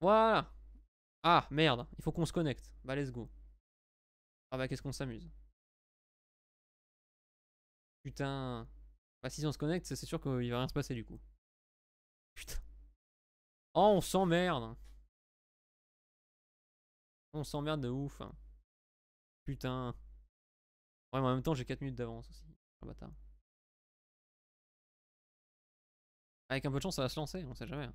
Voilà. Ah, merde. Il faut qu'on se connecte. Bah, let's go. Ah bah, qu'est-ce qu'on s'amuse. Putain. Bah, si on se connecte, c'est sûr qu'il va rien se passer, du coup. Putain. Oh, on s'emmerde. On s'emmerde de ouf. Hein. Putain. Ouais, mais en même temps, j'ai 4 minutes d'avance aussi. Un ah, bâtard. Avec un peu de chance, ça va se lancer, on sait jamais. Hein.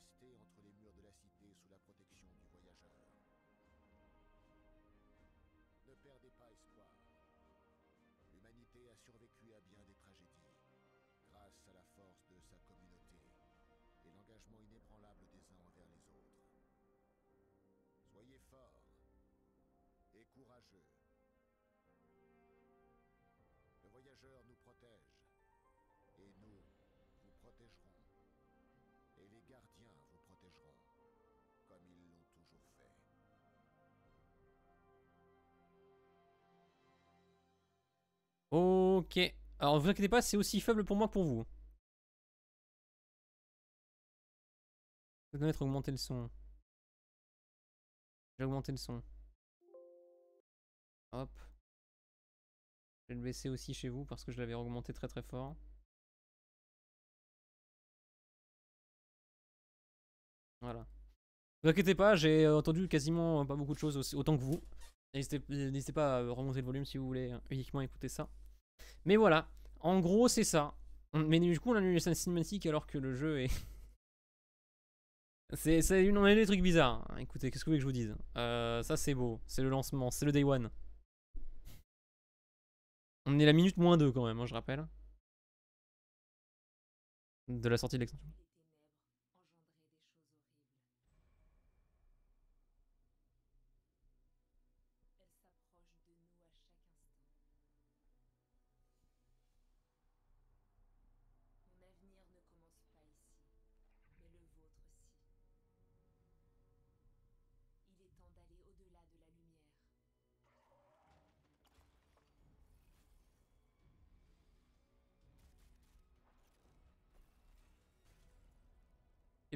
entre les murs de la cité sous la protection du voyageur. Ne perdez pas espoir. L'humanité a survécu à bien des tragédies, grâce à la force de sa communauté et l'engagement inébranlable des uns envers les autres. Soyez forts et courageux. Le voyageur nous protège et nous vous protégerons. Les gardiens vous protégeront, comme ils l'ont toujours fait. Ok. Alors ne vous inquiétez pas, c'est aussi faible pour moi que pour vous. Je vais mettre augmenter le son. J'ai augmenté le son. Hop. Je vais le baisser aussi chez vous parce que je l'avais augmenté très très fort. Voilà. Ne vous inquiétez pas, j'ai euh, entendu quasiment euh, pas beaucoup de choses autant que vous. N'hésitez pas à remonter le volume si vous voulez hein, uniquement écouter ça. Mais voilà, en gros c'est ça. Mais du coup on a une une cinématique alors que le jeu est... c'est, une, on a des trucs bizarres. Hein. Écoutez, qu'est-ce que vous voulez que je vous dise euh, Ça c'est beau, c'est le lancement, c'est le day one. On est la minute moins deux quand même, moi hein, je rappelle. De la sortie de l'extension.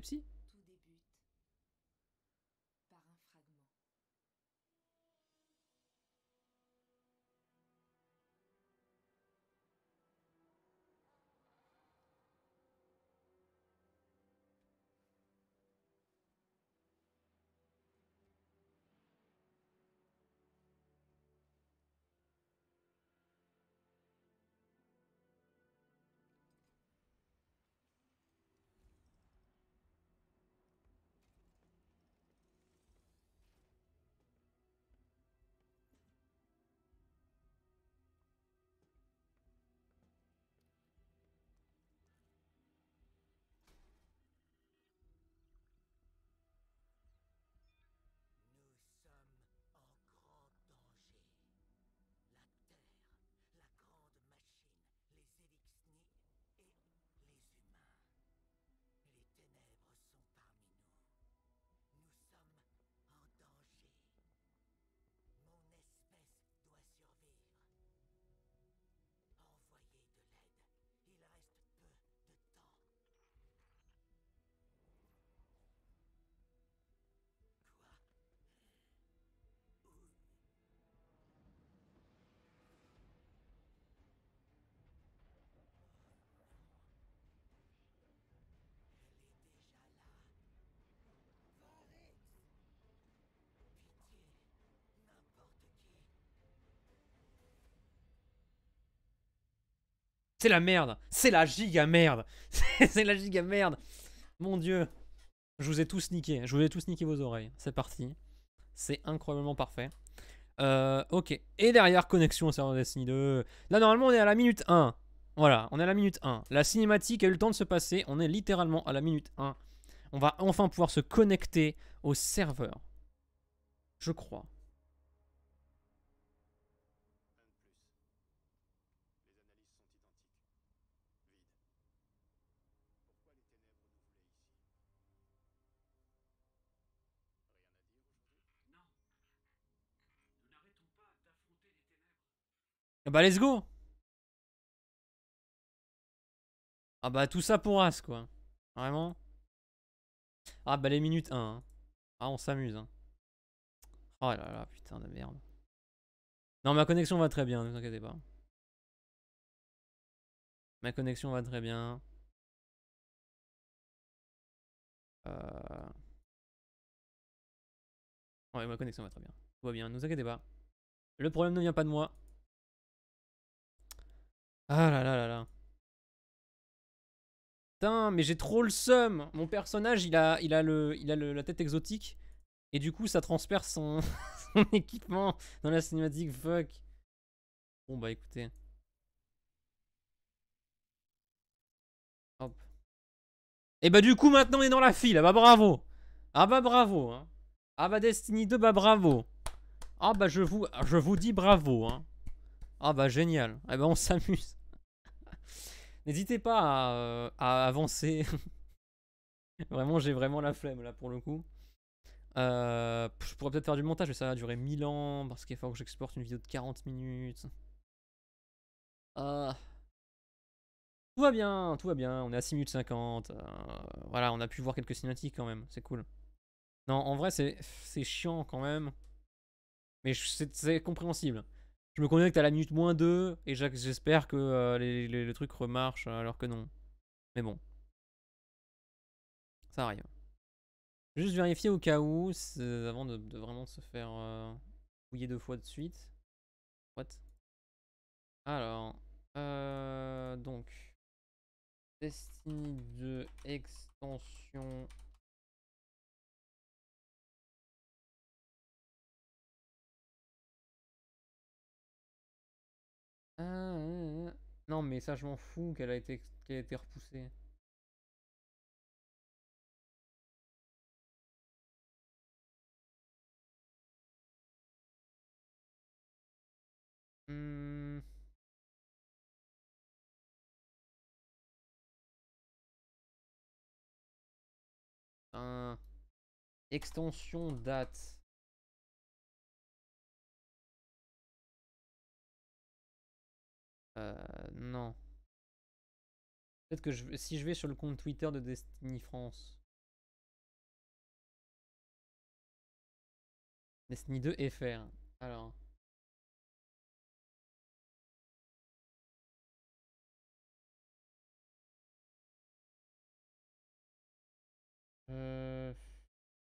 Si C'est la merde. C'est la giga merde. C'est la giga merde. Mon dieu. Je vous ai tous niqué. Je vous ai tous niqué vos oreilles. C'est parti. C'est incroyablement parfait. Euh, ok. Et derrière, connexion au serveur Destiny 2. Là, normalement, on est à la minute 1. Voilà, on est à la minute 1. La cinématique a eu le temps de se passer. On est littéralement à la minute 1. On va enfin pouvoir se connecter au serveur. Je crois. Ah bah let's go Ah bah tout ça pour As quoi. Vraiment Ah bah les minutes 1. Hein. Ah on s'amuse. Hein. Oh là là putain de merde. Non ma connexion va très bien, ne vous inquiétez pas. Ma connexion va très bien. Euh... Ouais ma connexion va très bien. Tout va bien, ne vous inquiétez pas. Le problème ne vient pas de moi. Ah là là là là. Putain, mais j'ai trop le seum. Mon personnage, il a, il a, le, il a le, la tête exotique. Et du coup, ça transperce son, son équipement dans la cinématique. Fuck. Bon, bah écoutez. Hop. Et eh bah, du coup, maintenant, on est dans la file. Ah bah, bravo. Ah bah, bravo. Hein. Ah bah, Destiny 2, bah, bravo. Ah bah, je vous, je vous dis bravo. Hein. Ah bah génial. Eh ben on s'amuse. N'hésitez pas à, euh, avancer. vraiment, j'ai vraiment la flemme là pour le coup. Euh, je pourrais peut-être faire du montage, mais ça va durer 1000 ans parce qu'il faut que j'exporte une vidéo de 40 minutes. Ah. Tout va bien, tout va bien. On est à 6 minutes 50. Euh, voilà, on a pu voir quelques cinématiques quand même. C'est cool. Non, en vrai, c'est chiant quand même. Mais c'est compréhensible. Je me connecte à la minute moins 2 et j'espère que euh, le truc remarche euh, alors que non. Mais bon. Ça arrive. Juste vérifier au cas où, euh, avant de, vraiment se faire fouiller deux fois de suite. What Alors, donc, Destiny 2 extension Ah, ah, ah. Non, mais ça, je m'en fous qu'elle a, été... qu'elle a été repoussée. Mmh. Extension date. Euh, non. Peut-être que je, si je vais sur le compte Twitter de Destiny France. Destiny 2 FR. Alors. Euh...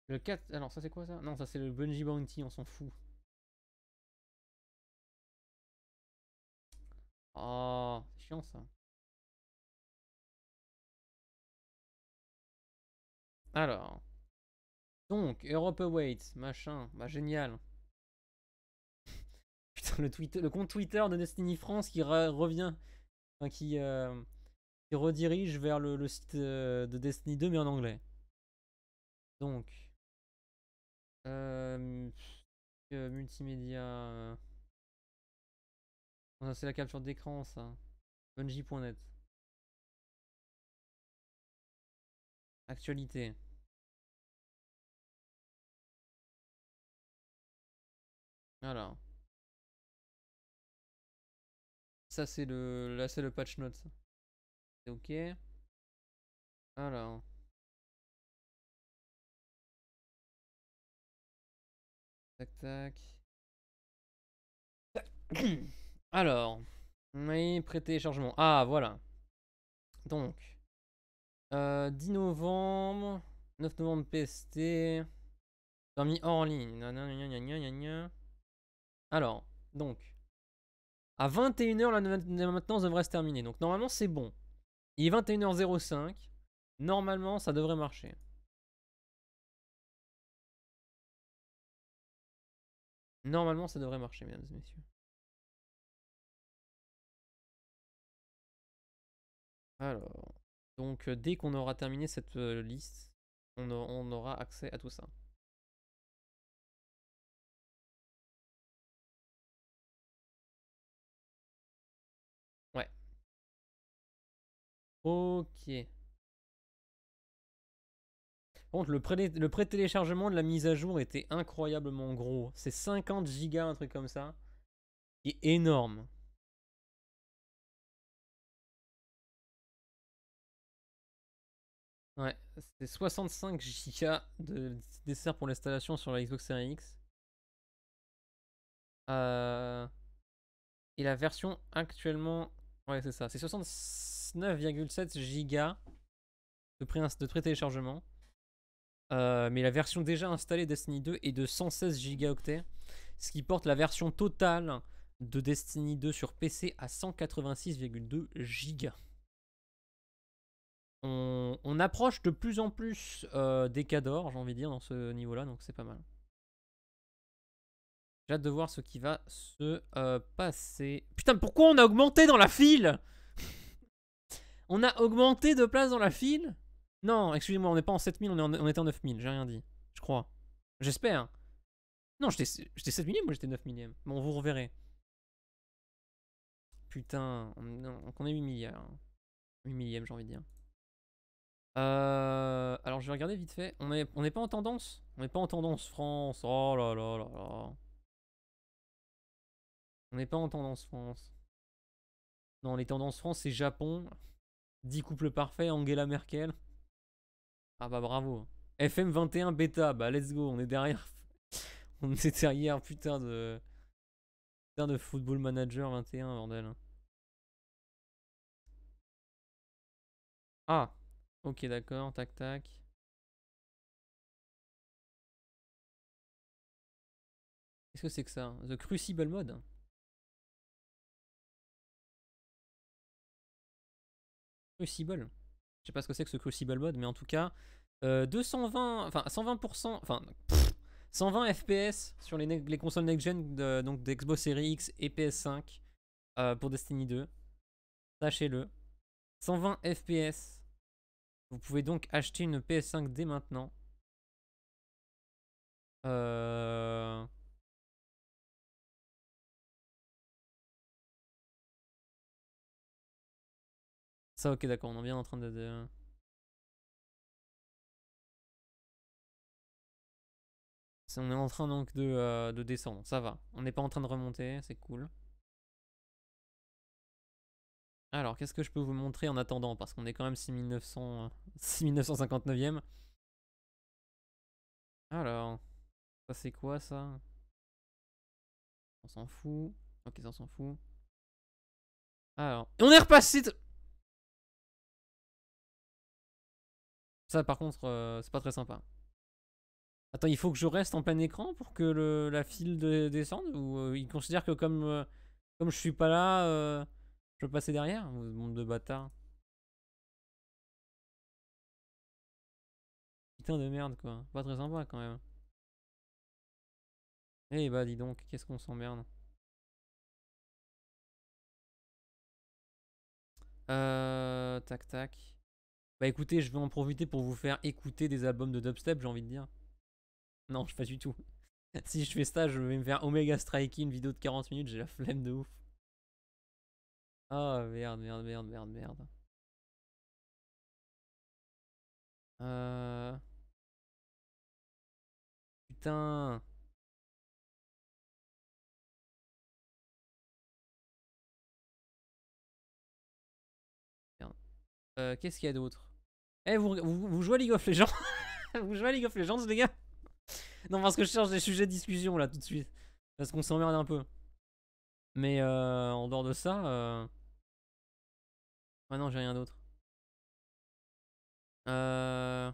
Le 4. Alors, ça c'est quoi ça Non, ça c'est le Bungie Bounty, on s'en fout. Oh, c'est chiant ça. Alors. Donc, Europe Awaits, machin. Bah, génial. Putain, le, Twitter, le compte Twitter de Destiny France qui revient. Enfin, qui, euh, qui, redirige vers le, site euh, de Destiny 2, mais en anglais. Donc. Euh, multimédia. Ah, c'est la capture d'écran, ça. Bungie.net. Actualité. Alors Ça c'est le. Là c'est le patch note. C'est ok. Alors. Tac tac. Alors, oui, pré-téléchargement. Ah, voilà. Donc, 10 euh, novembre, 9 novembre PST, dormi hors ligne. Alors, donc, à 21h, la maintenance devrait se terminer. Donc, normalement, c'est bon. Il est 21h05. Normalement, ça devrait marcher. Normalement, ça devrait marcher, mesdames et messieurs. Alors, donc dès qu'on aura terminé cette liste, on, aura accès à tout ça. Ouais. Ok. Par contre, le pré-téléchargement de la mise à jour était incroyablement gros. C'est 50 gigas, un truc comme ça. Qui est énorme. Ouais, c'est 65 Go de dessert pour l'installation sur la Xbox Series X. Euh, et la version actuellement. Ouais, c'est ça. C'est 69,7 Go de pré, de téléchargement. Euh, mais la version déjà installée Destiny 2 est de 116 gigaoctets, ce qui porte la version totale de Destiny 2 sur PC à 186,2 gigas. On, approche de plus en plus euh, des cadors, j'ai envie de dire, dans ce niveau-là, donc c'est pas mal. J'ai hâte de voir ce qui va se euh, passer. Putain, pourquoi on a augmenté dans la file On a augmenté de place dans la file Non, excusez-moi, on n'est pas en 7000, on, est on était en 9000, j'ai rien dit. Je crois. J'espère. Non, j'étais 7000 millième ou j'étais 9 millième Bon, vous reverrez. Putain, on, on est 8 milliards. 8 hein. millième, j'ai envie de dire. Euh, alors je vais regarder vite fait. On n'est on est pas en tendance On n'est pas en tendance France. Oh là là là là. On n'est pas en tendance France. Non, les tendances France, c'est Japon. 10 couples parfaits, Angela Merkel. Ah bah bravo. FM21 bêta, bah let's go, on est derrière. on est derrière, putain de. Putain de football manager 21, bordel. Ah, Ok, d'accord, tac, tac. Qu'est-ce que c'est que ça hein The Crucible Mode Crucible. Je sais pas ce que c'est que ce Crucible Mode, mais en tout cas, 220, euh, enfin 120%, enfin 120 FPS sur les, consoles next-gen donc d'Xbox Series X et PS5 euh, pour Destiny 2. Sachez-le. 120 FPS vous pouvez donc acheter une PS5 dès maintenant. Euh... Ça, ok, d'accord, on est bien en train de... On est en train donc de, euh, de descendre, ça va. On n'est pas en train de remonter, c'est cool. Alors, qu'est-ce que je peux vous montrer en attendant Parce qu'on est quand même 6959e. Euh, Alors, ça c'est quoi ça On s'en fout. Ok, ça on s'en fout. Alors, on est repassé Ça par contre, euh, c'est pas très sympa. Attends, il faut que je reste en plein écran pour que le, la file descende Ou euh, ils considèrent que comme, comme je suis pas là... Je peux passer derrière Vous monde de bâtards. Putain de merde quoi. Pas très sympa quand même. Eh bah dis donc, qu'est-ce qu'on s'emmerde. Euh, tac tac. Bah écoutez, je vais en profiter pour vous faire écouter des albums de dubstep, j'ai envie de dire. Non, je fais du tout. si je fais ça, je vais me faire Omega Striking, une vidéo de 40 minutes, j'ai la flemme de ouf oh, merde, merde, merde, merde, merde. Euh... Putain. Euh, Qu'est-ce qu'il y a d'autre Eh, vous, vous, jouez à League of Legends Vous jouez à League of Legends, les gars Non, parce que je cherche des sujets de discussion, là, tout de suite. Parce qu'on s'emmerde un peu. Mais euh, en dehors de ça... Euh... Ah non, j'ai rien d'autre. Euh...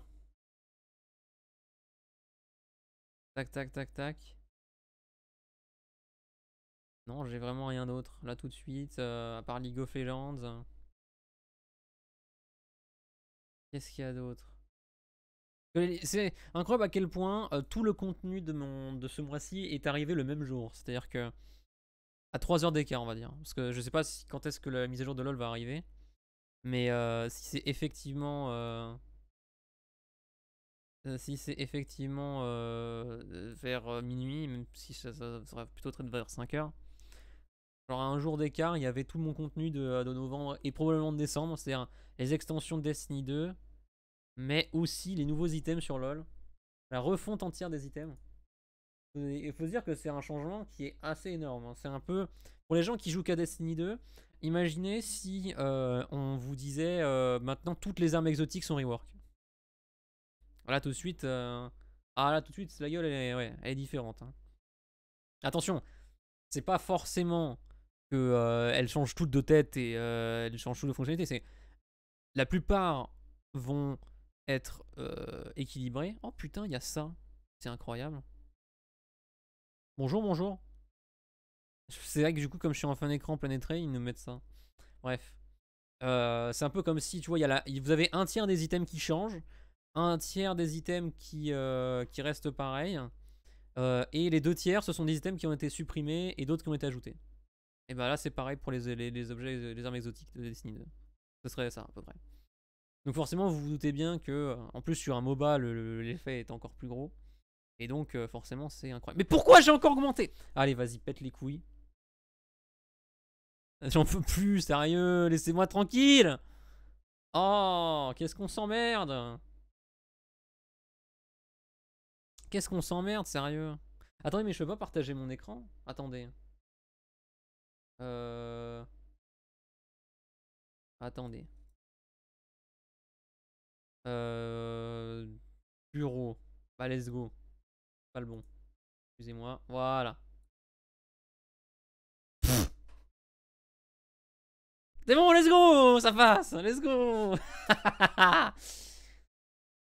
Tac, tac, tac, tac. Non, j'ai vraiment rien d'autre. Là, tout de suite, euh, à part League of Legends. Qu'est-ce qu'il y a d'autre C'est incroyable à quel point euh, tout le contenu de, mon, de ce mois-ci est arrivé le même jour. C'est-à-dire que... À 3 heures d'écart, on va dire. Parce que je sais pas quand est-ce que la mise à jour de LoL va arriver. Mais euh, si c'est effectivement. Euh, euh, si c'est effectivement vers minuit, même si ça, sera serait plutôt de vers 5 h alors à un jour d'écart, il y avait tout mon contenu de, novembre et probablement de décembre, c'est-à-dire les extensions de Destiny 2, mais aussi les nouveaux items sur LoL, la refonte entière des items. Il faut dire que c'est un changement qui est assez énorme. Hein. C'est un peu. Pour les gens qui jouent qu'à Destiny 2, Imaginez si euh, on vous disait euh, maintenant toutes les armes exotiques sont rework. Voilà tout de suite, euh, ah là tout de suite la gueule elle est, différente. Hein. Attention, c'est pas forcément que elles changent toutes de tête et elles changent toutes de fonctionnalité C'est la plupart vont être équilibrées. Oh putain, il y a ça, c'est incroyable. Bonjour, bonjour. C'est vrai que du coup, comme je suis en fin d'écran, planétré ils nous mettent ça. Bref. Euh, c'est un peu comme si, tu vois, y a vous avez un tiers des items qui changent, un tiers des items qui, euh, qui restent pareils, euh, et les deux tiers, ce sont des items qui ont été supprimés et d'autres qui ont été ajoutés. Et bah là, c'est pareil pour les, les, objets, les armes exotiques de Destiny 2. Ce serait ça, à peu près. Donc forcément, vous vous doutez bien que, en plus, sur un MOBA, l'effet est encore plus gros. Et donc, forcément, c'est incroyable. Mais pourquoi j'ai encore augmenté Allez, vas-y, pète les couilles. J'en euh, peux plus, sérieux, laissez-moi tranquille Oh, qu'est-ce qu'on s'emmerde Qu'est-ce qu'on s'emmerde, sérieux Attendez, mais je peux pas partager mon écran Attendez. Euh... Attendez. Euh... Bureau. Bah, let's go. Pas le bon. Excusez-moi. Voilà. C'est bon, let's go Ça passe Let's go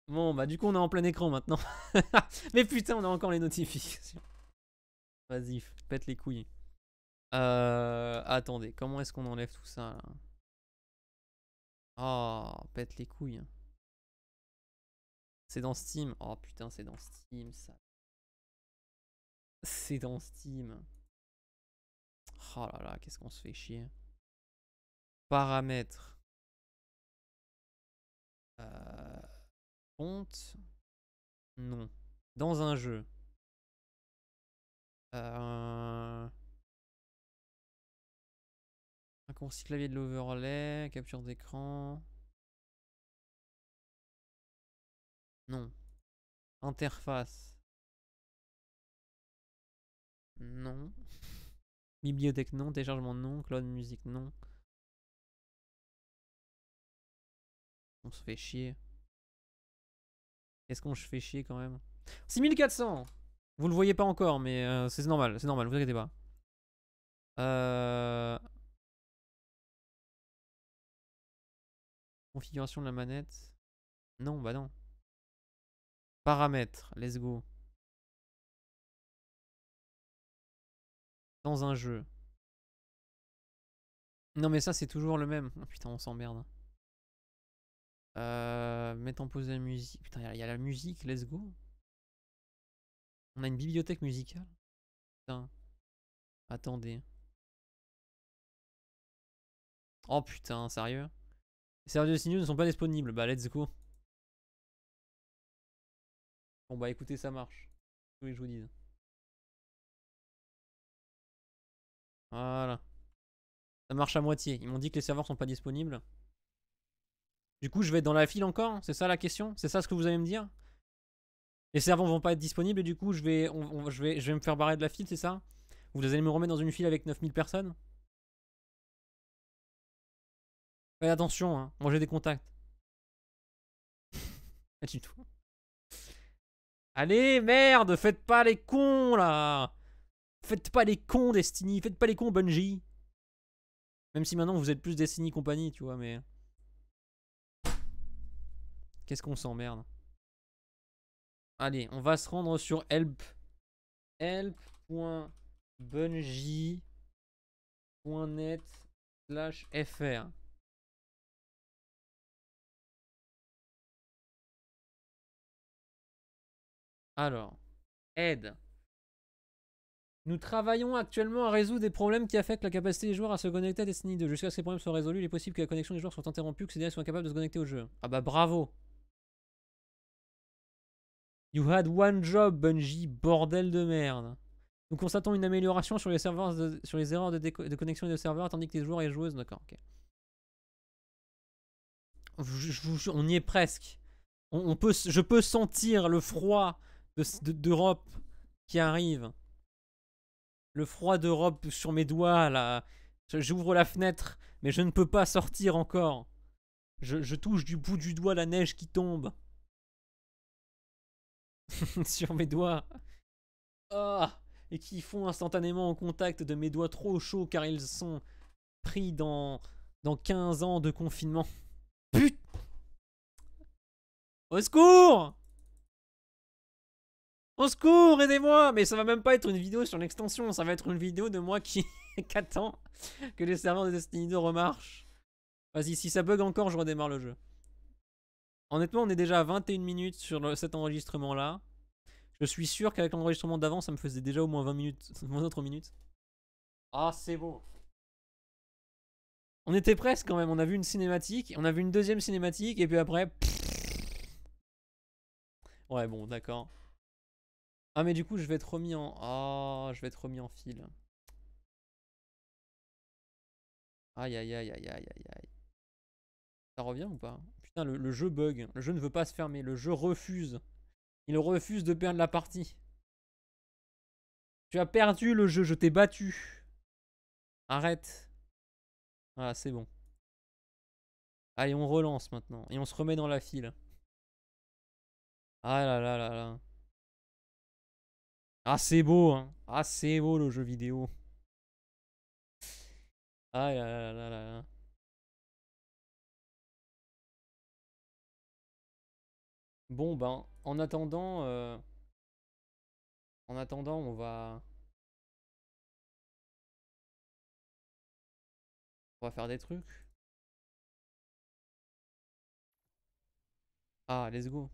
Bon, bah du coup, on est en plein écran maintenant. Mais putain, on a encore les notifications. Vas-y, pète les couilles. Euh, attendez, comment est-ce qu'on enlève tout ça là Oh, pète les couilles. C'est dans Steam. Oh putain, c'est dans Steam ça. C'est dans Steam. Oh là là, qu'est-ce qu'on se fait chier paramètres euh, non dans un jeu euh, raccourci clavier de l'overlay capture d'écran non interface non bibliothèque non téléchargement non Clone, musique non On se fait chier. est ce qu'on se fait chier quand même 6400 Vous le voyez pas encore, mais euh, c'est normal, c'est normal, vous inquiétez pas. Euh. Configuration de la manette. Non, bah non. Paramètres, let's go. Dans un jeu. Non mais ça c'est toujours le même. Oh, putain on s'emmerde. Euh, mettre en pause la musique. Putain, il y, a la musique, let's go. On a une bibliothèque musicale. Putain. Attendez. Oh putain, sérieux Les serveurs de signaux ne sont pas disponibles. Bah, let's go. Bon, bah, écoutez, ça marche. Oui, je vous dis. Voilà. Ça marche à moitié. Ils m'ont dit que les serveurs sont pas disponibles. Du coup, je vais être dans la file encore C'est ça la question C'est ça ce que vous allez me dire Les servants vont pas être disponibles et du coup, je vais, je vais, je vais me faire barrer de la file, c'est ça Vous allez me remettre dans une file avec 9000 personnes Faites attention, hein. moi j'ai des contacts. Pas du tout. Allez, merde, faites pas les cons là Faites pas les cons Destiny, faites pas les cons Bungie. Même si maintenant vous êtes plus Destiny compagnie, tu vois, mais... Qu'est-ce qu'on s'emmerde Allez, on va se rendre sur help. help.bungie.net fr. Alors, aide. Nous travaillons actuellement à résoudre des problèmes qui affectent la capacité des joueurs à se connecter à Destiny 2. Jusqu'à ce que ces problèmes soient résolus, il est possible que la connexion des joueurs soit interrompue, que ces derniers soient incapables de se connecter au jeu. Ah bah bravo You had one job, Bungie, bordel de merde. Nous constatons une amélioration sur les, serveurs de, sur les erreurs de, de, connexion et de serveurs, tandis que les joueurs et joueuses... D'accord, ok. on y est presque. On, peut, je peux sentir le froid d'Europe qui arrive. Le froid d'Europe sur mes doigts, là. J'ouvre la fenêtre, mais je ne peux pas sortir encore. Je, je touche du bout du doigt la neige qui tombe. sur mes doigts. Ah, et qui font instantanément en contact de mes doigts trop chauds car ils sont pris dans, dans 15 ans de confinement. Putain Au secours Au secours, aidez-moi Mais ça va même pas être une vidéo sur l'extension, ça va être une vidéo de moi qui, qu'attends que les serveurs de Destiny 2 remarchent. Vas-y, si ça bug encore, je redémarre le jeu. Honnêtement, on est déjà à 21 minutes sur cet enregistrement-là. Je suis sûr qu'avec l'enregistrement d'avant, ça me faisait déjà au moins 20 minutes, moins d'autres minutes. Ah, c'est bon On était presque quand même. On a vu une cinématique, on a vu une deuxième cinématique, et puis après. Ouais, bon, d'accord. Ah, mais du coup, je vais être remis en. Ah, je vais être remis en fil. Aïe, aïe, aïe, aïe, aïe, aïe, aïe. Ça revient ou pas le, jeu bug. Le jeu ne veut pas se fermer. Le jeu refuse. Il refuse de perdre la partie. Tu as perdu le jeu. Je t'ai battu. Arrête. Voilà, ah, c'est bon. Allez, on relance maintenant. Et on se remet dans la file. Ah là là là là. Ah, c'est beau, hein. Ah, c'est beau le jeu vidéo. Ah là là là là là. Bon, ben, en attendant... Euh, en attendant, on va... On va faire des trucs. Ah, let's go.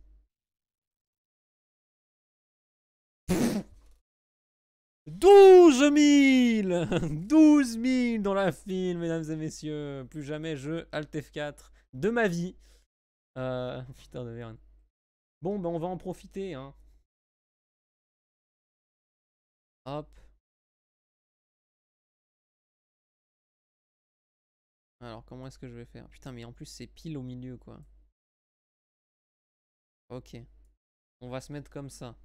12 000 12 000 dans la file, mesdames et messieurs. Plus jamais je Alt F4 de ma vie. Euh, putain de merde. Bon, ben on va en profiter. Hein. Hop. Alors, comment est-ce que je vais faire Putain, mais en plus, c'est pile au milieu, quoi. Ok. On va se mettre comme ça.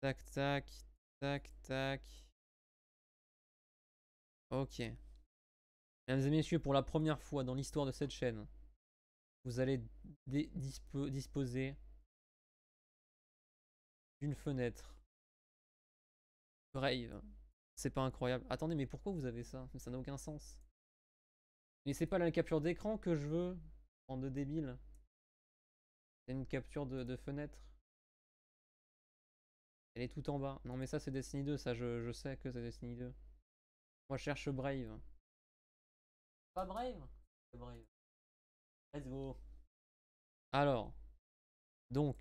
Tac, tac, tac, tac. Ok. Mesdames et messieurs, pour la première fois dans l'histoire de cette chaîne, vous allez disposer d'une fenêtre. Brave. C'est pas incroyable. Attendez, mais pourquoi vous avez ça Ça n'a aucun sens. Mais c'est pas la capture d'écran que je veux. En de débile. C'est une capture de, fenêtre. Elle est tout en bas. Non mais ça c'est Destiny 2, ça je, sais que c'est Destiny 2. Moi je cherche Brave. Pas Brave Brave. Let's go. Alors, donc.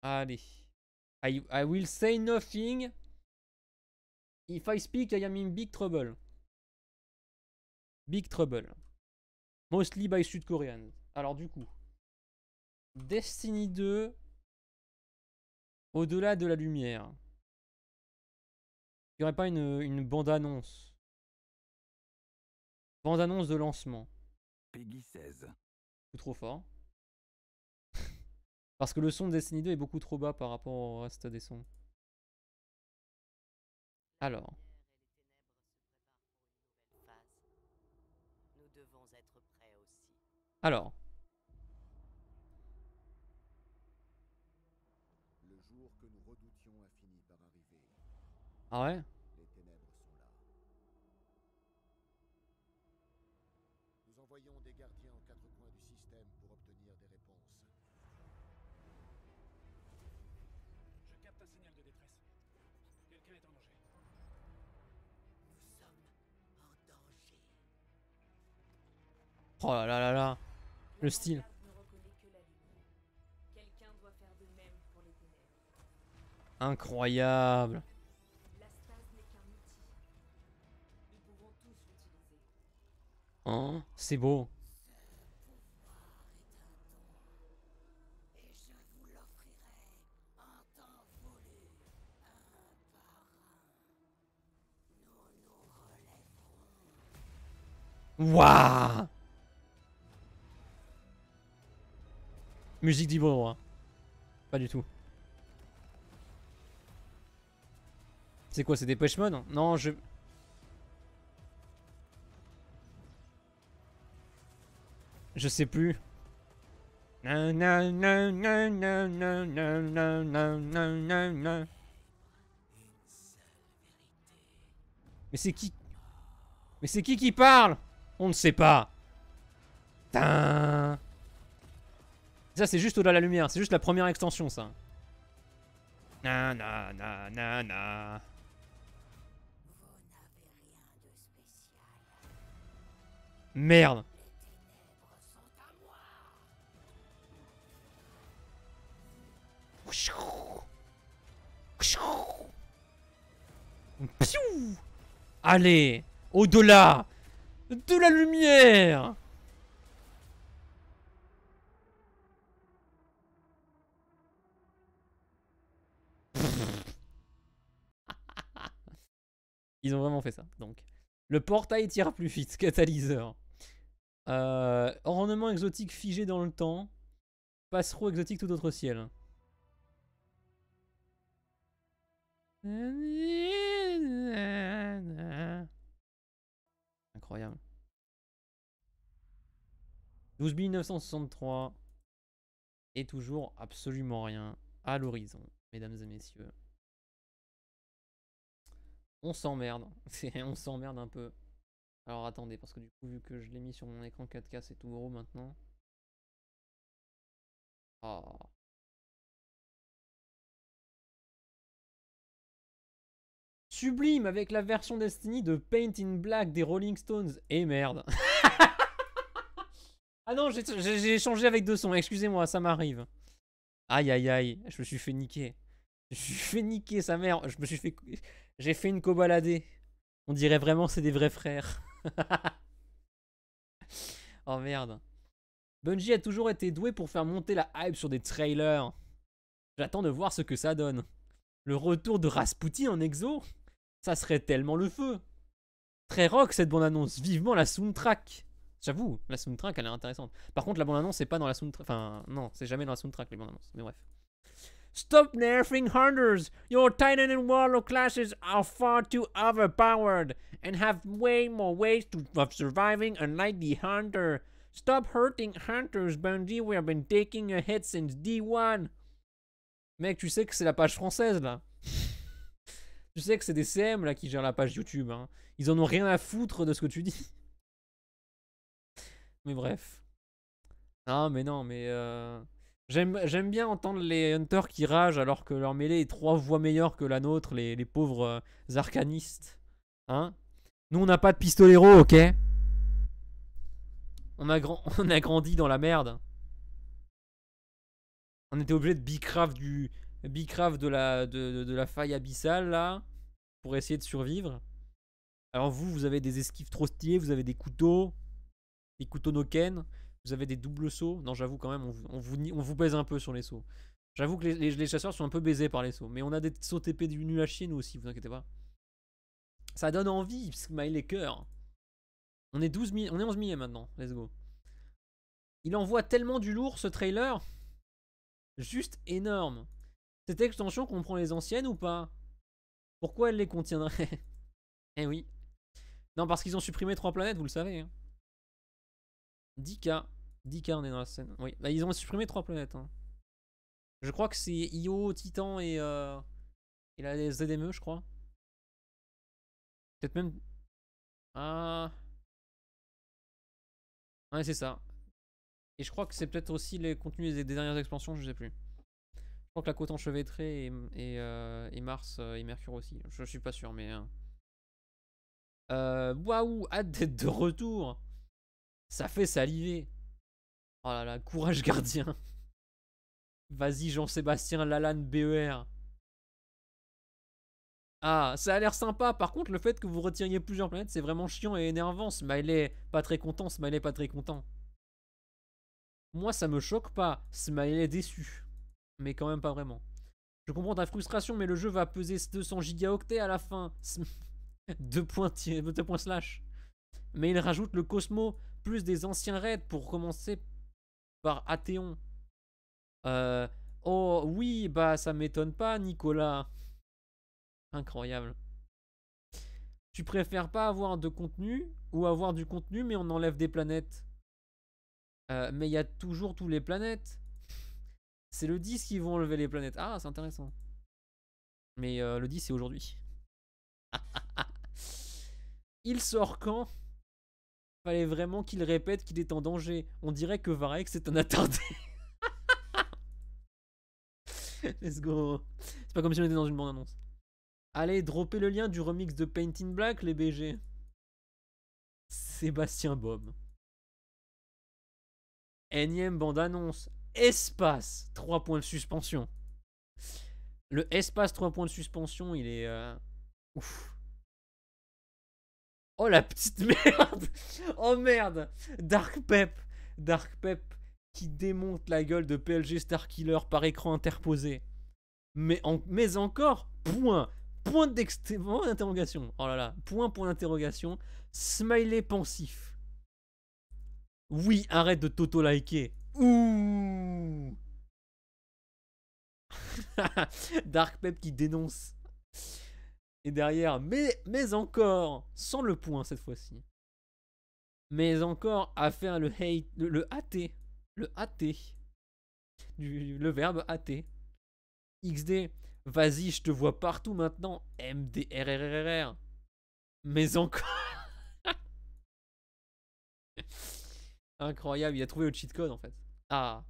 Allez. I, I will say nothing. If I speak, I am in big trouble. Big trouble. Mostly by South Korean. Alors du coup, Destiny 2, au-delà de la lumière. Il n'y aurait pas une, une bande-annonce. Bande-annonce de lancement. Peggy trop fort. Parce que le son de Destiny 2 est beaucoup trop bas par rapport au reste des sons. Alors. Alors. Ah ouais Oh là là là Le style ne reconnaît que la lune. Quelqu'un doit faire de même pour les ténèbres. Incroyable La stade n'est qu'un hein, outil. Nous pouvons tous Oh, C'est beau. Et je vous l'offrirai en temps volé. Un par un. Nous nous relèverons. Wouah Musique d'ivoire. Pas du tout. C'est quoi, c'est des pêches-modes Non, je... Je sais plus. Mais c'est qui Mais c'est qui qui parle On ne sait pas. Ça, c'est juste au-delà de la lumière. C'est juste la première extension, ça. Na na na na na. Merde. Allez, au-delà de la lumière. Ils ont vraiment fait ça. Donc, le portail tire plus vite, catalyseur. Euh, ornement exotique figé dans le temps. Passereau exotique tout autre ciel. Incroyable. 12 963. Et toujours absolument rien à l'horizon mesdames et messieurs. On s'emmerde. on s'emmerde un peu. Alors attendez, parce que du coup, vu que je l'ai mis sur mon écran 4K, c'est tout gros maintenant. Oh. Sublime avec la version Destiny de Paint in Black des Rolling Stones. Et merde. ah non, j'ai changé avec deux sons. Excusez-moi, ça m'arrive. Aïe aïe aïe, je me suis fait niquer. Je me suis fait niquer sa mère. Je me suis fait. J'ai fait une cobaladée. On dirait vraiment c'est des vrais frères. oh merde. Bungie a toujours été doué pour faire monter la hype sur des trailers. J'attends de voir ce que ça donne. Le retour de Rasputin en exo Ça serait tellement le feu. Très rock cette bonne annonce vivement la soundtrack. J'avoue, la soundtrack, elle est intéressante. Par contre, la bande-annonce, c'est pas dans la soundtrack. Enfin, non, c'est jamais dans la soundtrack, les bandes-annonces. Mais bref. Stop nerfing hunters! Your Titan and Warlock classes are far too overpowered and have way more ways to, of surviving unlike the hunter. Stop hurting hunters, Bungie, we have been taking a hit since D1. Mec, tu sais que c'est la page française là. tu sais que c'est des CM là qui gèrent la page YouTube. Hein. Ils en ont rien à foutre de ce que tu dis bref. Ah, mais non, mais. Euh, j'aime bien entendre les hunters qui ragent alors que leur mêlée est trois fois meilleure que la nôtre, les, pauvres euh, arcanistes. Hein Nous, on n'a pas de pistolero, ok on a, on a grandi dans la merde. On était obligé de bicraft du bicraft de la de, la faille abyssale là pour essayer de survivre. Alors vous, vous avez des esquives trop stylées, vous avez des couteaux, les no Ken, vous avez des doubles sauts. Non, j'avoue quand même, on, vous, on baise un peu sur les sauts. J'avoue que les, chasseurs sont un peu baisés par les sauts. Mais on a des sauts TP du nul à chier, nous aussi, vous inquiétez pas. Ça donne envie, Smiley Cœur. On est, 12 on est 11 000 maintenant, let's go. Il envoie tellement du lourd ce trailer. Juste énorme. Cette extension comprend les anciennes ou pas Pourquoi elle les contiendrait Eh oui. Non, parce qu'ils ont supprimé trois planètes, vous le savez. Hein. 10K. 10K, on est dans la scène. Oui, bah, ils ont supprimé trois planètes. Hein. Je crois que c'est Io, Titan et, euh, a la ZME, je crois. Peut-être même. Ah. Ouais, c'est ça. Et je crois que c'est peut-être aussi les contenus des, dernières expansions, je sais plus. Je crois que la côte enchevêtrée et, et, euh, Mars euh, et Mercure aussi. Je, suis pas sûr, mais. Hein. Euh, waouh, hâte d'être de retour! Ça fait saliver. Oh là là, courage gardien. Vas-y Jean-Sébastien Lalan BER. Ah, ça a l'air sympa. Par contre, le fait que vous retiriez plusieurs planètes, c'est vraiment chiant et énervant. Smiley, pas très content. Smiley, pas très content. Moi, ça me choque pas. Smiley déçu. Mais quand même pas vraiment. Je comprends ta frustration, mais le jeu va peser 200 gigaoctets à la fin. Deux points, deux points slash. Mais il rajoute le Cosmo plus des anciens raids pour commencer par Athéon. Euh, oh oui, bah ça m'étonne pas, Nicolas. Incroyable. Tu préfères pas avoir de contenu ou avoir du contenu mais on enlève des planètes euh, Mais il y a toujours tous les planètes. C'est le 10 qui vont enlever les planètes. Ah, c'est intéressant. Mais euh, le 10 c'est aujourd'hui. il sort quand fallait vraiment qu'il répète qu'il est en danger. On dirait que Varek c'est un attardé. Let's go. C'est pas comme si on était dans une bande-annonce. Allez, droppez le lien du remix de Painting Black, les BG. Sébastien Bob. Énième bande-annonce. Espace Trois points de suspension. Le espace trois points de suspension, il est... Euh, ouf. Oh la petite merde Oh merde Dark Pep Dark Pep qui démonte la gueule de PLG Starkiller par écran interposé. Mais, mais encore, point Point d'interrogation. Oh là là, point, point d'interrogation. Smiley pensif. Oui, arrête de toto-liker. Ouh Dark Pep qui dénonce. Et derrière, mais, mais encore, sans le point cette fois-ci. Mais encore à faire le hate, le, AT, le AT, le verbe AT, XD, vas-y, je te vois partout maintenant. MDRRRR. Mais encore. Incroyable, il a trouvé le cheat code en fait. Ah.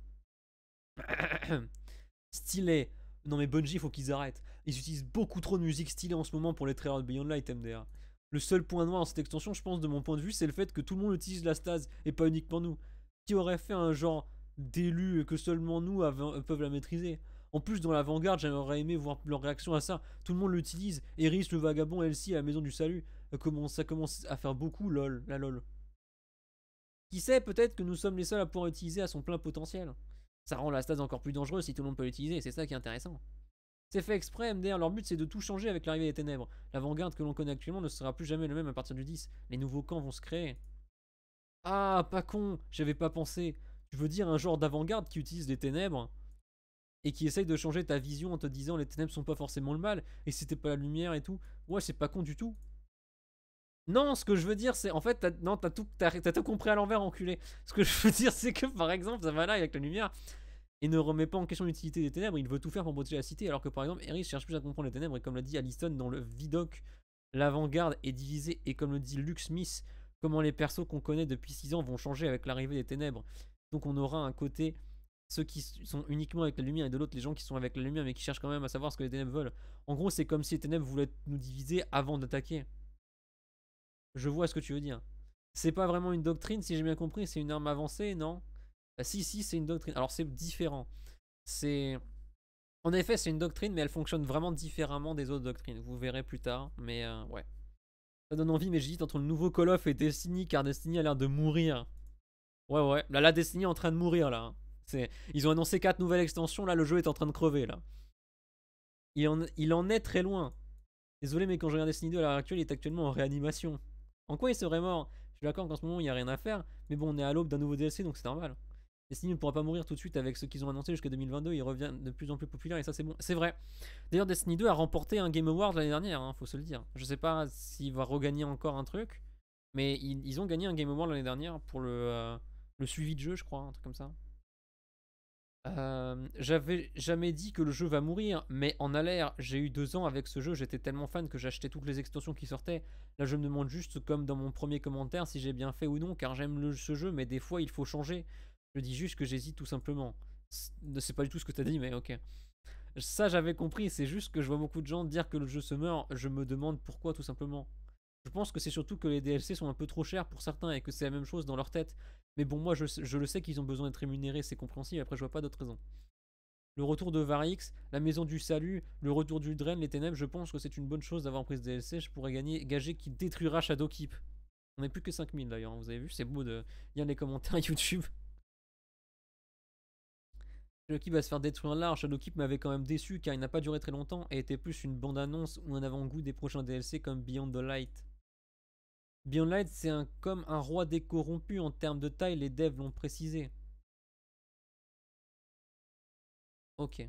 Stylé. Non mais Bungie, faut qu'ils arrêtent. Ils utilisent beaucoup trop de musique stylée en ce moment pour les trailers de Beyond Light MDR. Le seul point noir en cette extension, je pense, de mon point de vue, c'est le fait que tout le monde utilise la stase et pas uniquement nous. Qui aurait fait un genre d'élu que seulement nous peuvent la maîtriser En plus, dans l'avant-garde, j'aimerais aimé voir leur réaction à ça. Tout le monde l'utilise. Eris, le vagabond, Elsie à la maison du salut. Euh, ça commence à faire beaucoup, lol, la lol. Qui sait, peut-être que nous sommes les seuls à pouvoir utiliser à son plein potentiel. Ça rend la stase encore plus dangereuse si tout le monde peut l'utiliser, c'est ça qui est intéressant. C'est fait exprès, MDR. Leur but, c'est de tout changer avec l'arrivée des ténèbres. L'avant-garde que l'on connaît actuellement ne sera plus jamais le même à partir du 10. Les nouveaux camps vont se créer. Ah, pas con, j'avais pas pensé. Tu veux dire un genre d'avant-garde qui utilise les ténèbres et qui essaye de changer ta vision en te disant les ténèbres sont pas forcément le mal et c'était pas la lumière et tout. Ouais, c'est pas con du tout. Non, ce que je veux dire, c'est en fait, t'as tout, tout compris à l'envers, enculé. Ce que je veux dire, c'est que par exemple, ça va là avec la lumière et ne remet pas en question l'utilité des ténèbres, il veut tout faire pour protéger la cité, alors que par exemple, Eris cherche plus à comprendre les ténèbres, et comme l'a dit Aliston dans le Vidoc, l'avant-garde est divisée, et comme le dit Luke Smith, comment les persos qu'on connaît depuis 6 ans vont changer avec l'arrivée des ténèbres. Donc on aura un côté, ceux qui sont uniquement avec la lumière, et de l'autre les gens qui sont avec la lumière, mais qui cherchent quand même à savoir ce que les ténèbres veulent. En gros, c'est comme si les ténèbres voulaient nous diviser avant d'attaquer. Je vois ce que tu veux dire. C'est pas vraiment une doctrine, si j'ai bien compris, c'est une arme avancée, non bah, si, si, c'est une doctrine. Alors c'est différent. C'est. En effet, c'est une doctrine, mais elle fonctionne vraiment différemment des autres doctrines. Vous verrez plus tard, mais euh, ouais. Ça donne envie, mais j'hésite entre le nouveau Call of et Destiny, car Destiny a l'air de mourir. Ouais, ouais. Là, la Destiny est en train de mourir, là. C'est... Ils ont annoncé quatre nouvelles extensions, là, le jeu est en train de crever, là. Il en, il en est très loin. Désolé, mais quand je regarde Destiny 2 à l'heure actuelle, il est actuellement en réanimation. En quoi il serait mort Je suis d'accord qu'en ce moment, il n'y a rien à faire, mais bon, on est à l'aube d'un nouveau DLC, donc c'est normal. Destiny ne pourra pas mourir tout de suite avec ce qu'ils ont annoncé jusqu'à 2022. Il revient de plus en plus populaire et ça, c'est bon. C'est vrai. D'ailleurs, Destiny 2 a remporté un Game Award l'année dernière, il hein, faut se le dire. Je sais pas s'il va regagner encore un truc, mais ils, ont gagné un Game Award l'année dernière pour euh, le, suivi de jeu, je crois, un truc comme ça. Euh, j'avais jamais dit que le jeu va mourir, mais en a l'air. J'ai eu deux ans avec ce jeu, j'étais tellement fan que j'achetais toutes les extensions qui sortaient. Là, je me demande juste, comme dans mon premier commentaire, si j'ai bien fait ou non, car j'aime ce jeu, mais des fois, il faut changer. Je dis juste que j'hésite tout simplement. C'est pas du tout ce que t'as dit, mais ok. Ça, j'avais compris. C'est juste que je vois beaucoup de gens dire que le jeu se meurt. Je me demande pourquoi, tout simplement. Je pense que c'est surtout que les DLC sont un peu trop chers pour certains et que c'est la même chose dans leur tête. Mais bon, moi, je, je le sais qu'ils ont besoin d'être rémunérés, c'est compréhensible. Après, je vois pas d'autres raisons. Le retour de Varix, la maison du salut, le retour du Drain, les ténèbres, je pense que c'est une bonne chose d'avoir pris ce DLC. Je pourrais gagner, gager qui détruira Keep On est plus que 5000 d'ailleurs, hein, vous avez vu, c'est beau de lire les commentaires YouTube. Keep va se faire détruire là. Keep m'avait quand même déçu car il n'a pas duré très longtemps et était plus une bande-annonce ou un avant-goût des prochains DLC comme Beyond the Light. Beyond Light, c'est un, comme un roi des en termes de taille, les devs l'ont précisé. Ok.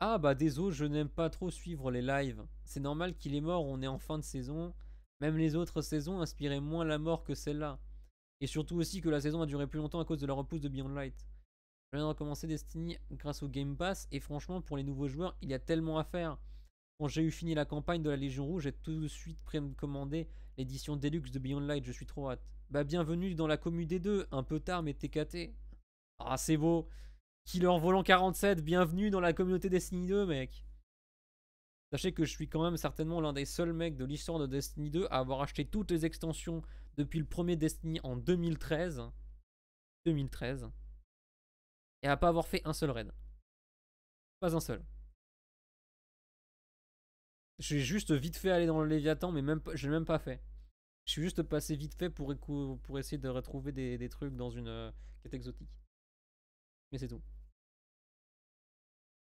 Ah bah désolé, je n'aime pas trop suivre les lives. C'est normal qu'il est mort, on est en fin de saison. Même les autres saisons inspiraient moins la mort que celle-là. Et surtout aussi que la saison a duré plus longtemps à cause de la repousse de Beyond Light. Je viens de recommencer Destiny grâce au Game Pass et franchement pour les nouveaux joueurs il y a tellement à faire. Quand j'ai eu fini la campagne de la Légion Rouge, j'ai tout de suite précommandé l'édition Deluxe de Beyond Light, je suis trop hâte. Bah bienvenue dans la commu des deux, un peu tard mais TKT. Ah c'est beau Killer Volant 47, bienvenue dans la communauté Destiny 2 mec Sachez que je suis quand même certainement l'un des seuls mecs de l'histoire de Destiny 2 à avoir acheté toutes les extensions depuis le premier Destiny en 2013. 2013 et à pas avoir fait un seul raid. Pas un seul. J'ai juste vite fait aller dans le Léviathan, mais même j'ai même pas fait. Je suis juste passé vite fait pour, pour essayer de retrouver des, des trucs dans une euh, quête exotique. Mais c'est tout.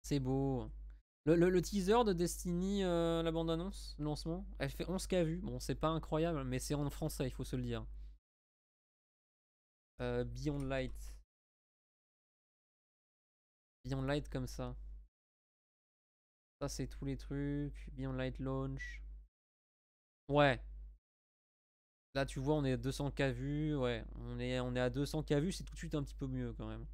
C'est beau. Le, le, teaser de Destiny, euh, la bande-annonce, lancement, elle fait 11K vues. Bon, c'est pas incroyable, mais c'est en français, il faut se le dire. Euh, Beyond Light. Light comme ça. Ça, c'est tous les trucs. Beyond Light Launch. Ouais. Là, tu vois, on est à 200K vues. Ouais, on est, on est à 200K vues. C'est tout de suite un petit peu mieux quand même.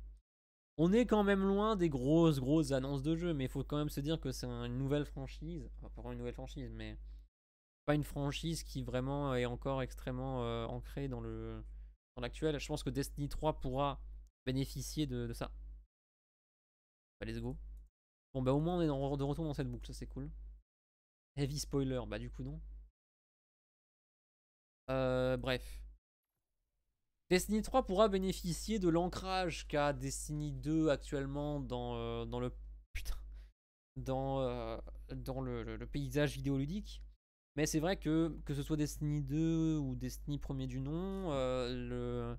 On est quand même loin des grosses, grosses annonces de jeux. Mais il faut quand même se dire que c'est une nouvelle franchise. Enfin, pas une nouvelle franchise, mais pas une franchise qui vraiment est encore extrêmement euh, ancrée dans le dans l'actuel. Je pense que Destiny 3 pourra bénéficier de, de ça. Bah, let's go. Bon, bah, au moins, on est de retour dans cette boucle, ça c'est cool. Heavy spoiler, bah, du coup, non. Euh, bref. Destiny 3 pourra bénéficier de l'ancrage qu'a Destiny 2 actuellement dans, euh, dans le. Putain. Dans, euh, dans le, paysage vidéoludique. Mais c'est vrai que, que ce soit Destiny 2 ou Destiny premier du nom, le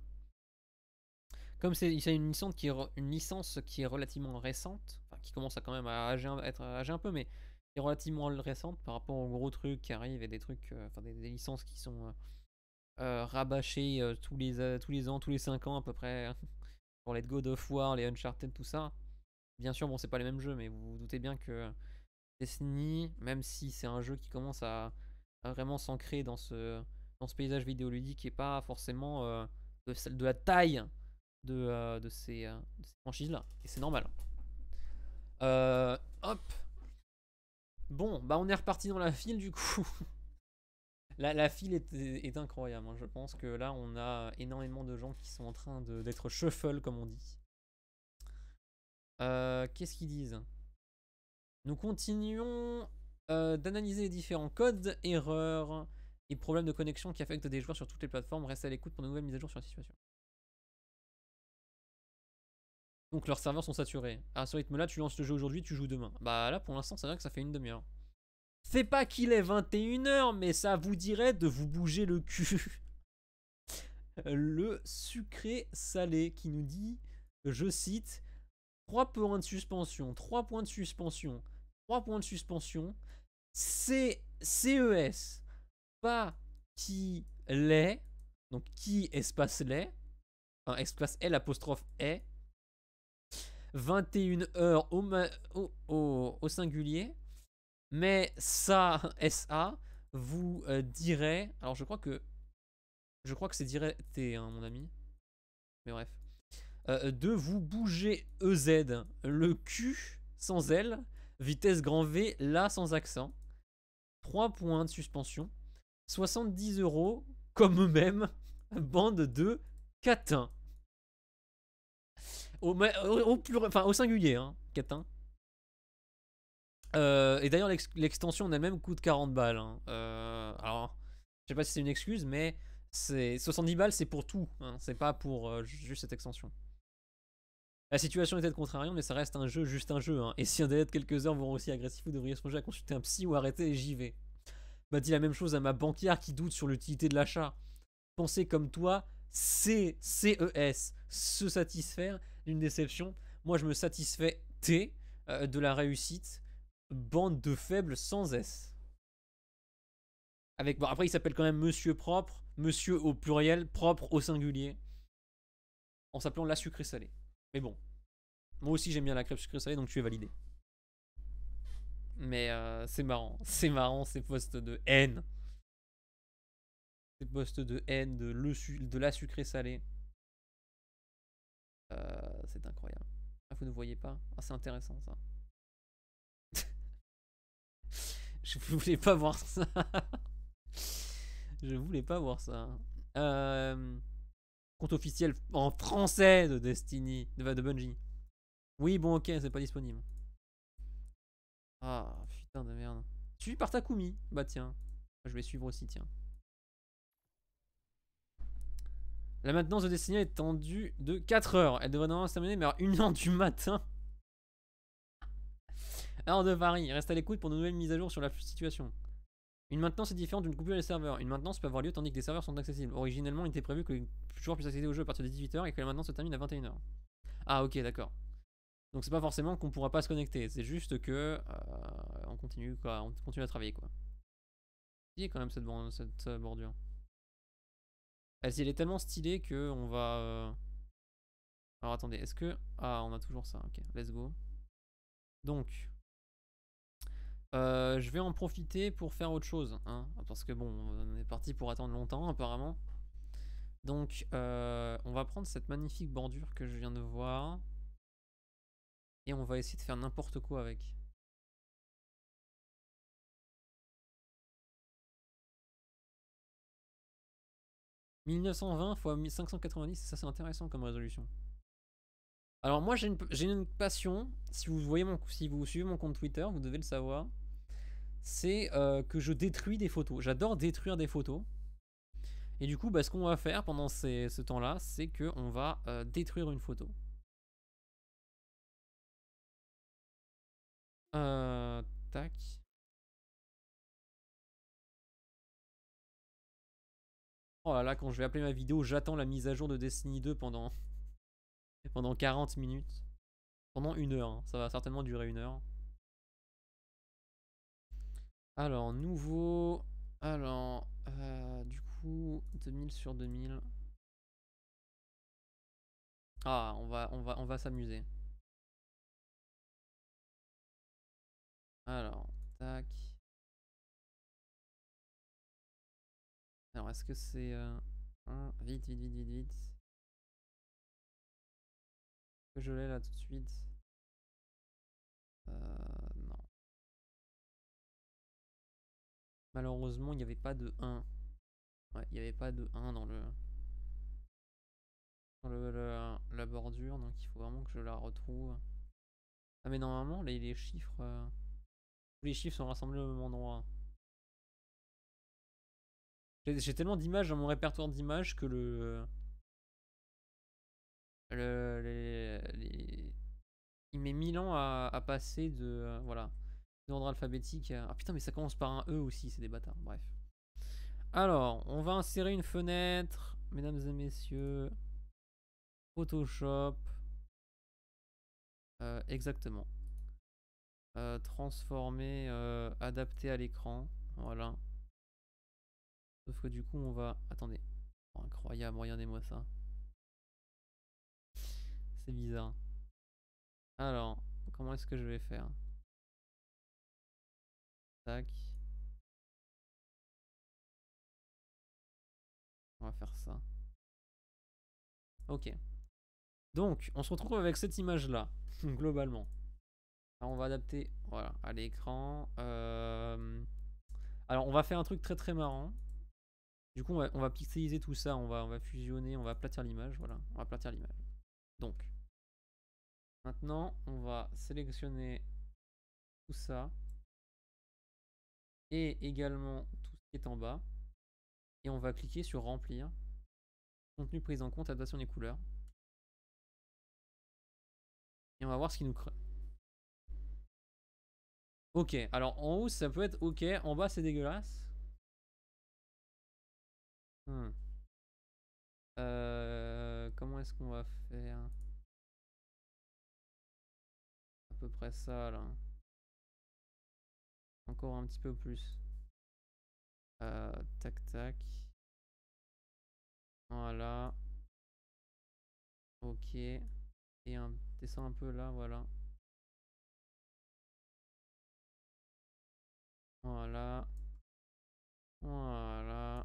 comme c'est une licence qui est une licence qui est relativement récente, qui commence à quand même à être âgée un peu, mais qui est relativement récente par rapport aux gros trucs qui arrivent et des trucs, euh, enfin des, licences qui sont euh, euh, rabâchées tous les tous les ans, tous les 5 ans à peu près hein, pour les God of War, les Uncharted, tout ça. Bien sûr, bon, c'est pas les mêmes jeux, mais vous vous doutez bien que Destiny, même si c'est un jeu qui commence à, vraiment s'ancrer dans ce dans ce paysage vidéoludique et pas forcément de la taille euh, euh, de, ces, franchises-là. Et c'est normal. Euh, hop Bon, bah on est reparti dans la file du coup. La, file est, incroyable. Hein. Je pense que là, on a énormément de gens qui sont en train d'être shuffle, comme on dit. Qu'est-ce qu'ils disent Nous continuons d'analyser les différents codes, erreurs et problèmes de connexion qui affectent des joueurs sur toutes les plateformes. Restez à l'écoute pour de nouvelles mises à jour sur la situation. Donc leurs serveurs sont saturés. À ah, ce rythme-là, tu lances le jeu aujourd'hui, tu joues demain. Bah là, pour l'instant, ça veut que ça fait une demi-heure. C'est pas qu'il est 21h, mais ça vous dirait de vous bouger le cul. le sucré salé qui nous dit, je cite, 3 points de suspension, 3 points de suspension, 3 points de suspension, c'est CES, pas qui l'est, donc qui espace l'est, enfin espace L apostrophe est, 21 heures au, au, singulier. Mais ça, SA, vous euh, dirait. Alors je crois que. Je crois que c'est dirait hein, mon ami. Mais bref. Euh, de vous bouger EZ. Le Q sans L. Vitesse grand V, là sans accent. 3 points de suspension. 70 euros, comme eux-mêmes. Bande de catins. Au, au, enfin, au singulier, hein, euh, et d'ailleurs, l'extension en elle-même coûte 40 balles. Hein. Euh, alors, je sais pas si c'est une excuse, mais c'est 70 balles, c'est pour tout. Hein. C'est pas pour euh, juste cette extension. La situation était de mais ça reste un jeu, juste un jeu. Hein. Et si un délai de quelques heures vous rend aussi agressif, vous devriez songer à consulter un psy ou arrêter et j'y vais. M'a bah, dis la même chose à ma banquière qui doute sur l'utilité de l'achat. Pensez comme toi, C, e s se satisfaire d'une déception. Moi, je me satisfais T euh, de la réussite. Bande de faibles sans S. Avec, après, il s'appelle quand même Monsieur Propre, Monsieur au pluriel, Propre au singulier. En s'appelant la sucrée salée. Mais bon, moi aussi j'aime bien la crêpe sucrée salée, donc tu es validé. Mais euh, c'est marrant, c'est marrant ces postes de haine des postes de haine, de, le de la sucrée salée. Euh, c'est incroyable. Ah, vous ne voyez pas ah, C'est intéressant ça. Je voulais pas voir ça. Je voulais pas voir ça. Euh, compte officiel en français de Destiny, de, de Bungie. Oui, bon, ok, c'est pas disponible. Ah, putain de merde. Suivi par Takumi. Bah tiens, je vais suivre aussi, tiens. La maintenance de Destiny est tendue de 4 heures. Elle devrait normalement se terminer vers 1h du matin. Heure de Paris. Reste à l'écoute pour de nouvelles mises à jour sur la situation. Une maintenance est différente d'une coupure des serveurs. Une maintenance peut avoir lieu tandis que des serveurs sont accessibles. Originellement, il était prévu que les joueurs puissent accéder au jeu à partir de 18h et que la maintenance se termine à 21h. Ah, ok, d'accord. Donc c'est pas forcément qu'on pourra pas se connecter, c'est juste que euh, on continue quoi, on continue à travailler quoi. Il quand même cette euh, bordure il est tellement stylé que on va... Euh, alors attendez, est-ce que... Ah, on a toujours ça, ok, let's go. Donc... Euh, je vais en profiter pour faire autre chose, hein, parce que bon, on est parti pour attendre longtemps apparemment. Donc, euh, on va prendre cette magnifique bordure que je viens de voir, et on va essayer de faire n'importe quoi avec. 1920 x 1590, ça c'est intéressant comme résolution. Alors moi j'ai une, une, passion, si vous, voyez mon, si vous suivez mon compte Twitter, vous devez le savoir, c'est euh, que je détruis des photos. J'adore détruire des photos. Et du coup, bah, ce qu'on va faire pendant ce temps-là, c'est qu'on va euh, détruire une photo. Euh, tac. Oh là là, quand je vais appeler ma vidéo, j'attends la mise à jour de Destiny 2 pendant, pendant 40 minutes. Pendant une heure, hein. ça va certainement durer une heure. Alors, nouveau... Alors, euh, du coup, 2000 sur 2000. Ah, on va, on va, on va s'amuser. Alors, tac. Alors, est-ce que c'est. Euh... Vite, vite, vite, vite, vite, vite. Que je l'ai là tout de suite. Euh, non. Malheureusement, il n'y avait pas de 1. Ouais, il n'y avait pas de 1 dans le. Dans le, la bordure, donc il faut vraiment que je la retrouve. Ah, mais normalement, les, les chiffres. Euh, tous les chiffres sont rassemblés au même endroit. J'ai tellement d'images dans mon répertoire d'images que le. le les, Il met mille ans à, passer de. Voilà. D'ordre alphabétique. À... Ah putain, mais ça commence par un E aussi, c'est des bâtards. Bref. Alors, on va insérer une fenêtre. Mesdames et messieurs. Photoshop. Euh, exactement. Euh, transformer, euh, adapter à l'écran. Voilà. Sauf que du coup, on va... Attendez. Oh, incroyable, regardez-moi ça. C'est bizarre. Alors, comment est-ce que je vais faire Tac. On va faire ça. Ok. Donc, on se retrouve avec cette image-là, globalement. Alors, on va adapter voilà, à l'écran. Euh, alors, on va faire un truc très très marrant. Du coup, on va, pixeliser tout ça, on va, fusionner, on va aplatir l'image, voilà, on va aplatir l'image. Donc, maintenant, on va sélectionner tout ça, et également tout ce qui est en bas, et on va cliquer sur remplir, contenu pris en compte, adaptation des couleurs, et on va voir ce qui nous crée. Ok, alors en haut ça peut être ok, en bas c'est dégueulasse. Hmm. Euh, comment est-ce qu'on va faire À peu près ça là. Encore un petit peu plus. Euh, tac tac. Voilà. Ok. Et un, descend un peu là, voilà. Voilà. Voilà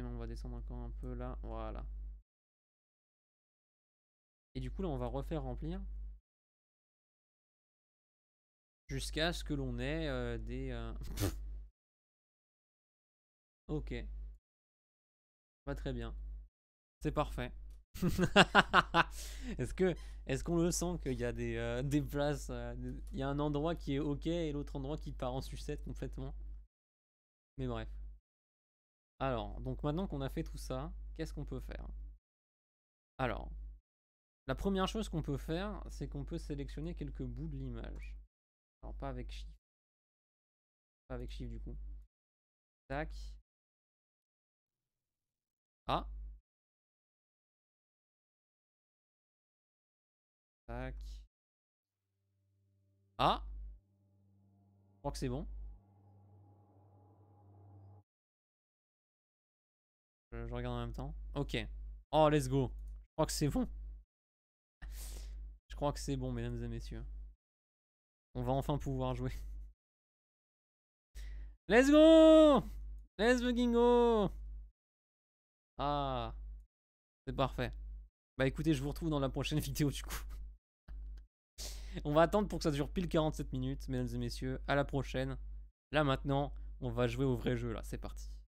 on va descendre encore un peu là. Voilà. Et du coup là on va refaire remplir. Jusqu'à ce que l'on ait euh, des... Euh, ok. Pas très bien. C'est parfait. est-ce que est-ce qu'on le sent qu'il y a des, euh, des places il y a un endroit qui est ok et l'autre endroit qui part en sucette complètement mais bref alors, donc maintenant qu'on a fait tout ça, qu'est-ce qu'on peut faire Alors, la première chose qu'on peut faire, c'est qu'on peut sélectionner quelques bouts de l'image. Alors, pas avec chiffre. Pas avec chiffre du coup. Tac. Ah. Tac. Ah. Je crois que c'est bon. Je, regarde en même temps. Ok. Oh, let's go. Je crois que c'est bon. Je crois que c'est bon, mesdames et messieurs. On va enfin pouvoir jouer. Let's go Let's begin go Ah C'est parfait. Bah écoutez, je vous retrouve dans la prochaine vidéo du coup. on va attendre pour que ça dure pile 47 minutes, mesdames et messieurs. À la prochaine. Là maintenant, on va jouer au vrai jeu là. C'est parti.